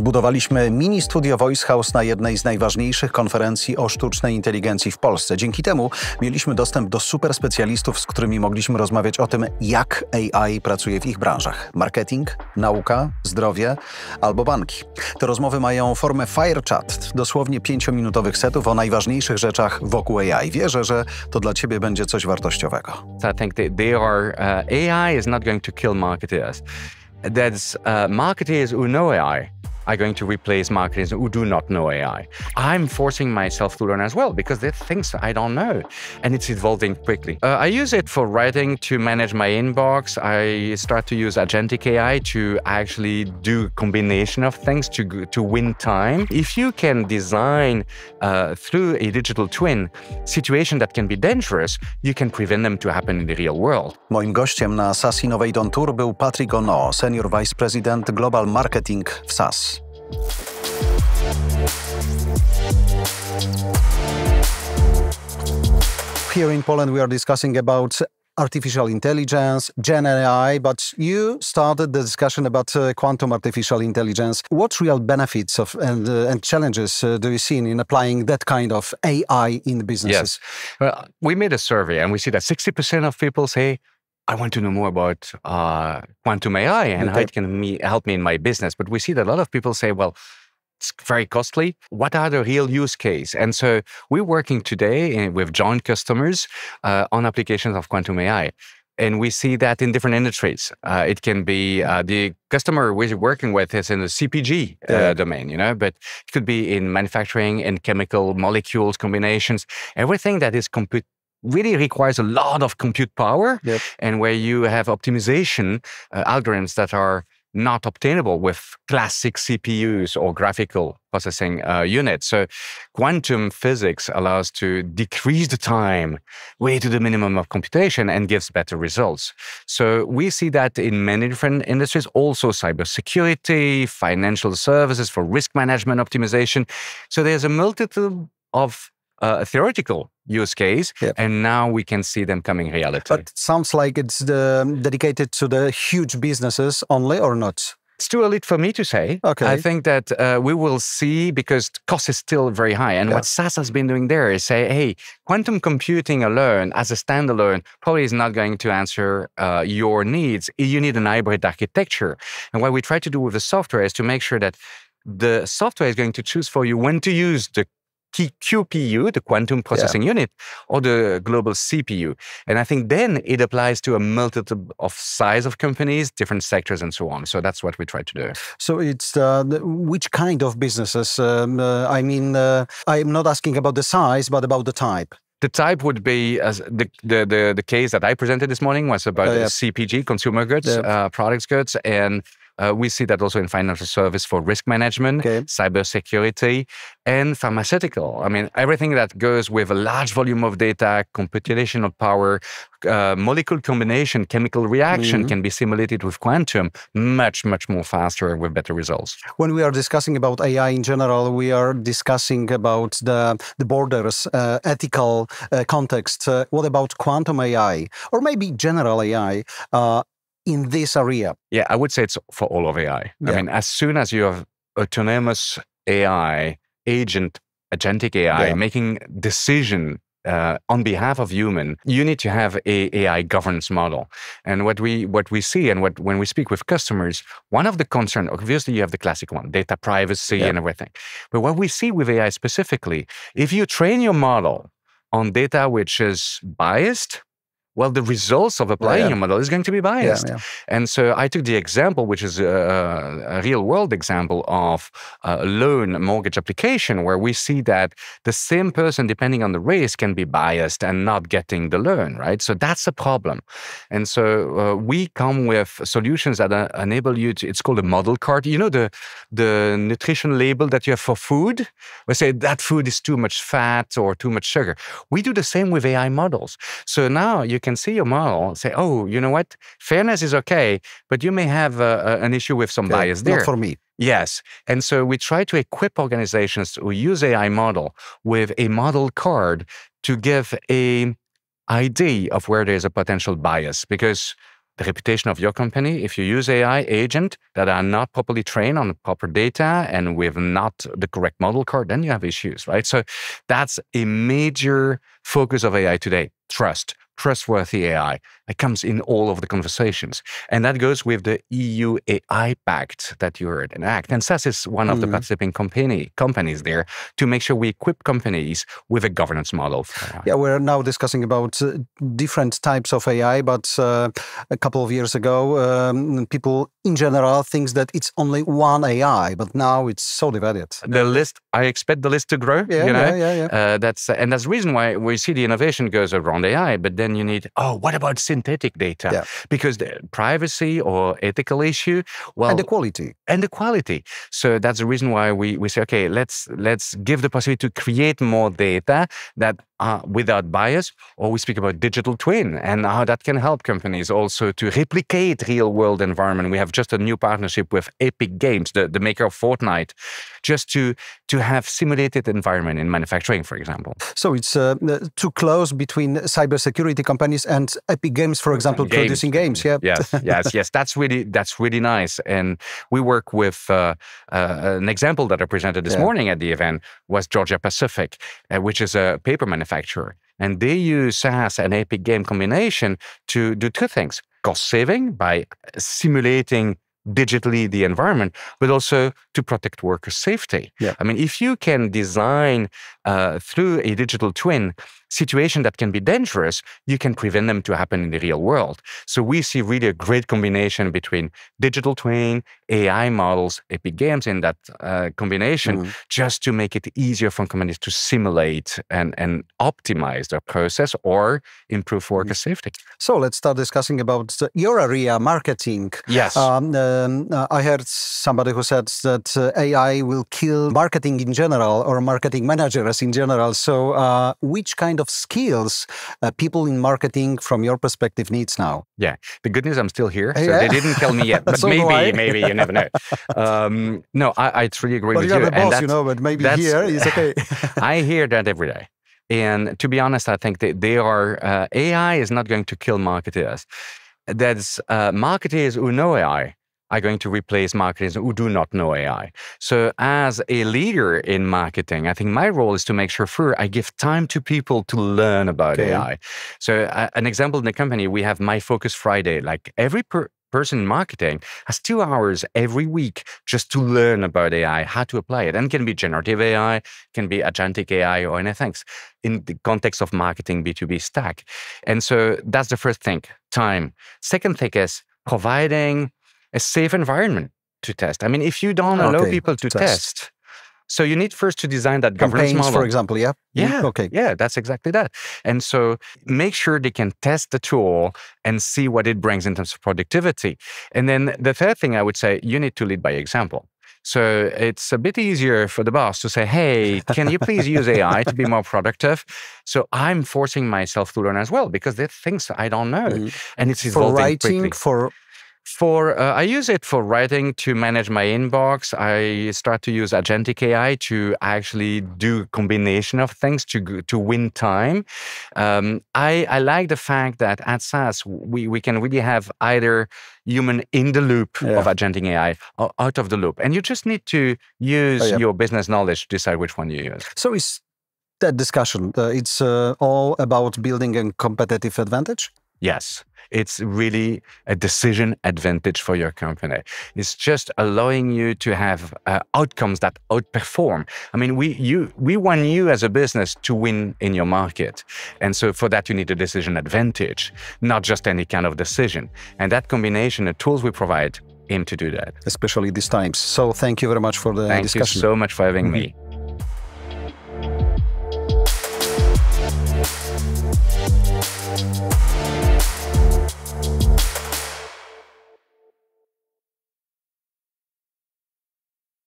zbudowaliśmy mini studio Voice House na jednej z najważniejszych konferencji o sztucznej inteligencji w Polsce. Dzięki temu mieliśmy dostęp do super specjalistów, z którymi mogliśmy rozmawiać o tym, jak AI pracuje w ich branżach: marketing, nauka, zdrowie albo banki. Te rozmowy mają formę fire chat, dosłownie pięciominutowych setów o najważniejszych rzeczach wokół AI. Wierzę, że to dla ciebie będzie coś wartościowego. So I think that they are uh, AI is not going to kill marketers. That's uh, marketers who know AI. are going to replace marketers who do not know AI. I'm forcing myself to learn as well because there are things I don't know and it's evolving quickly. Uh, I use it for writing to manage my inbox. I start to use agentic AI to actually do combination of things to, to win time. If you can design uh, through a digital twin situation that can be dangerous, you can prevent them to happen in the real world. Moim gościem na Sassi Don Tour był Patrick Ono, Senior Vice President Global Marketing w SAS. Here in Poland, we are discussing about artificial intelligence, Gen AI, but you started the discussion about uh, quantum artificial intelligence. What real benefits of and, uh, and challenges uh, do you see in, applying that kind of AI in businesses? Yes. Well, we made a survey and we see that 60% of people say I want to know more about uh, quantum AI and okay. how it can me help me in my business. But we see that a lot of people say, well, it's very costly. What are the real use case? And so we're working today eh, with joint customers uh, on applications of quantum AI. And we see that in different industries. Uh, it can be uh, the customer we're working with is in the CPG yeah. Uh, domain, you know, but it could be in manufacturing and chemical molecules combinations, everything that is compute really requires a lot of compute power yep. and where you have optimization uh, algorithms that are not obtainable with classic CPUs or graphical processing uh, units. So quantum physics allows to decrease the time way to the minimum of computation and gives better results. So we see that in many different industries, also cybersecurity, financial services for risk management optimization. So there's a multitude of a theoretical use case, yep. and now we can see them coming reality. But sounds like it's the, dedicated to the huge businesses only, or not? It's too early for me to say. Okay. I think that uh, we will see because cost is still very high. And yeah. what SAS has been doing there is say, hey, quantum computing alone as a standalone probably is not going to answer uh, your needs. You need an hybrid architecture. And what we try to do with the software is to make sure that the software is going to choose for you when to use the QPU, the quantum processing yeah. unit, or the global CPU. And I think then it applies to a multitude of size of companies, different sectors, and so on. So that's what we try to do. So it's uh, which kind of businesses? Um, uh, I mean, uh, I'm not asking about the size, but about the type the type would be as the, the, the the case that I presented this morning was about uh, yeah. CPG, consumer goods, yeah. uh, products goods, and uh, we see that also in financial service for risk management, okay. cybersecurity, and pharmaceutical. I mean, everything that goes with a large volume of data, computational power, uh, molecule combination, chemical reaction mm -hmm. can be simulated with quantum much, much more faster with better results. When we are discussing about AI in general, we are discussing about the, the borders, uh, ethical uh, context. Uh, what about quantum AI or maybe general AI? Uh, in this area? Yeah, I would say it's for all of AI. Yeah. I mean, as soon as you have autonomous AI, agent, agentic AI yeah. making decision uh, on behalf of human, you need to have a AI governance model. And what we what we see and what when we speak with customers, one of the concern obviously you have the classic one, data privacy yeah. and everything. But what we see with AI specifically, if you train your model on data which is biased, well, the results of oh, applying yeah, yeah. your model is going to be biased. Yeah, and so I took the example, which is a, a real world example of a loan mortgage application, where we see that the same person, depending on the race, can be biased and not getting the loan, right? So that's a problem. And so uh, we come with solutions that uh, enable you to, it's called a model card. You know, the, the nutrition label that you have for food, we say that food is too much fat or too much sugar. We do the same with AI models. So now you you can see your model, say, oh, you know what? Fairness is okay, but you may have a, a, an issue with some bias there. Not for me. Yes. And so we try to equip organizations who use AI model with a model card to give a idea of where there's a potential bias because the reputation of your company, if you use AI agent that are not properly trained on proper data and with not the correct model card, then you have issues, right? So that's a major focus of AI today, trust trustworthy AI. It comes in all of the conversations. And that goes with the EU AI Pact that you heard an act. And SAS is one of the mm. participating company, companies there to make sure we equip companies with a governance model. Yeah, we're now discussing about uh, different types of AI, but uh, a couple of years ago, um, people in general thinks that it's only one AI, but now it's so divided. The list, I expect the list to grow. Yeah, you know? yeah, yeah. yeah. Uh, that's, and that's the reason why we see the innovation goes around AI, but then you need, oh, what about synthetic data yeah. because the privacy or ethical issue. Well, and the quality. And the quality. So that's the reason why we, we say, okay, let's let's give the possibility to create more data that uh, without bias, or oh, we speak about digital twin and how that can help companies also to replicate real world environment. We have just a new partnership with Epic Games, the, the maker of Fortnite, just to to have simulated environment in manufacturing, for example. So it's uh, too close between cybersecurity companies and Epic Games, for example, games. producing games. Yeah. Yes, yes, yes. That's really that's really nice. And we work with uh, uh, an example that I presented this yeah. morning at the event was Georgia Pacific, uh, which is a paper manufacturer manufacturer. And they use SaaS and Epic Game combination to do two things cost saving by uh, simulating digitally the environment, but also to protect worker safety. Yeah. I mean, if you can design uh, through a digital twin situation that can be dangerous, you can prevent them to happen in the real world. So we see really a great combination between digital twin, AI models, Epic Games in that uh, combination, mm-hmm. just to make it easier for companies to simulate and, and optimize their process or improve worker mm-hmm. safety. So let's start discussing about your area, marketing. Yes. Um, um, uh, I heard somebody who said that uh, AI will kill marketing in general or marketing managers in general. So uh, which kind of skills uh, people in marketing, from your perspective, needs now? Yeah, the good news, I'm still here. So yeah. they didn't tell me yet, but so maybe, maybe you never know. Um, no, I, I truly agree with you're you. The boss, you know, but maybe here is okay. I hear that every day. And to be honest, I think they, they are uh, AI is not going to kill marketers. That's uh, marketers who know AI are going to replace marketers who do not know AI. So, as a leader in marketing, I think my role is to make sure first I give time to people to learn about okay. AI. So, uh, an example in the company, we have My Focus Friday. Like every person in marketing has two hours every week just to learn about AI, how to apply it. And it can be generative AI, can be agentic AI or anything in the context of marketing B2B stack. And so that's the first thing, time. Second thing is providing a safe environment to test. I mean, if you don't allow okay. people to test. test. so you need first to design that governance model. for example, yeah? Yeah. Okay. Yeah, that's exactly that. And so make sure they can test the tool and see what it brings in terms of productivity. And then the third thing I would say, you need to lead by example. So it's a bit easier for the boss to say, hey, can you please use AI to be more productive? So I'm forcing myself to learn as well because there are things I don't know. Mm-hmm. And it's evolving for writing, quickly. For for uh, I use it for writing to manage my inbox. I start to use agentic AI to actually do combination of things to to win time. Um, I I like the fact that at SaaS we we can really have either human in the loop yeah. of agentic AI or out of the loop, and you just need to oh, use oh, yeah. your business knowledge to decide which one you use. So is that discussion uh, it's uh, all about building a competitive advantage Yes, it's really a decision advantage for your company. It's just allowing you to have uh, outcomes that outperform. I mean, we you we want you as a business to win in your market, and so for that you need a decision advantage, not just any kind of decision. And that combination, the tools we provide, aim to do that, especially these times. So thank you very much for the thank discussion. Thank you so much for having mm-hmm. me.